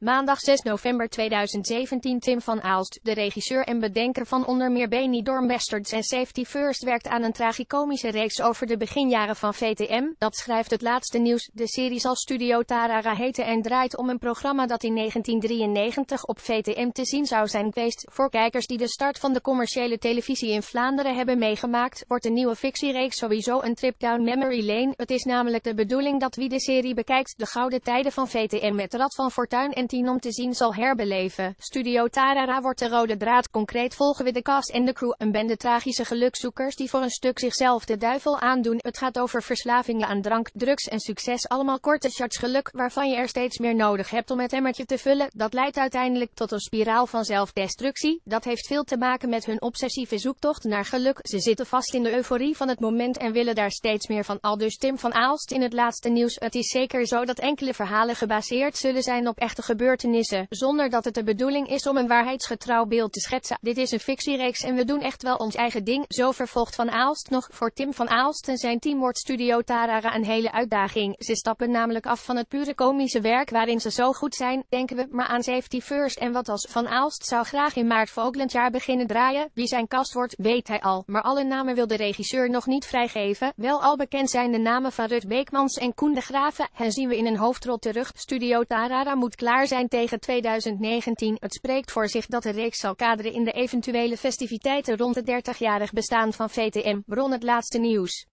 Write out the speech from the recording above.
Maandag 6 november 2017 Tim van Aalst, de regisseur en bedenker van onder meer Benidorm Bastards en Safety First werkt aan een tragicomische reeks over de beginjaren van VTM. Dat schrijft het laatste nieuws. De serie zal Studio Tarara heten en draait om een programma dat in 1993 op VTM te zien zou zijn geweest. Voor kijkers die de start van de commerciële televisie in Vlaanderen hebben meegemaakt, wordt de nieuwe fictiereeks sowieso een trip down memory lane. Het is namelijk de bedoeling dat wie de serie bekijkt, de gouden tijden van VTM met Rad van Fortuin en om te zien zal herbeleven. Studio Tarara wordt de rode draad. Concreet volgen we de cast en de crew, een bende tragische gelukzoekers die voor een stuk zichzelf de duivel aandoen. Het gaat over verslavingen aan drank, drugs en succes. Allemaal korte shots geluk waarvan je er steeds meer nodig hebt om het emmertje te vullen. Dat leidt uiteindelijk tot een spiraal van zelfdestructie. Dat heeft veel te maken met hun obsessieve zoektocht naar geluk. Ze zitten vast in de euforie van het moment en willen daar steeds meer van. Al dus Tim van Aalst in het laatste nieuws. Het is zeker zo dat enkele verhalen gebaseerd zullen zijn op echte gebeurtenissen gebeurtenissen, zonder dat het de bedoeling is om een waarheidsgetrouw beeld te schetsen. Dit is een fictiereeks en we doen echt wel ons eigen ding. Zo vervolgt Van Aalst nog, voor Tim van Aalst en zijn Studio Tarara een hele uitdaging. Ze stappen namelijk af van het pure komische werk waarin ze zo goed zijn, denken we, maar aan safety first en wat als Van Aalst zou graag in maart volgend jaar beginnen draaien. Wie zijn kast wordt, weet hij al, maar alle namen wil de regisseur nog niet vrijgeven. Wel al bekend zijn de namen van Rut Beekmans en Koen de Graven. Hen zien we in een hoofdrol terug. Studio Tarara moet klaar zijn zijn tegen 2019. Het spreekt voor zich dat de reeks zal kaderen in de eventuele festiviteiten rond het 30-jarig bestaan van VTM, bron het laatste nieuws.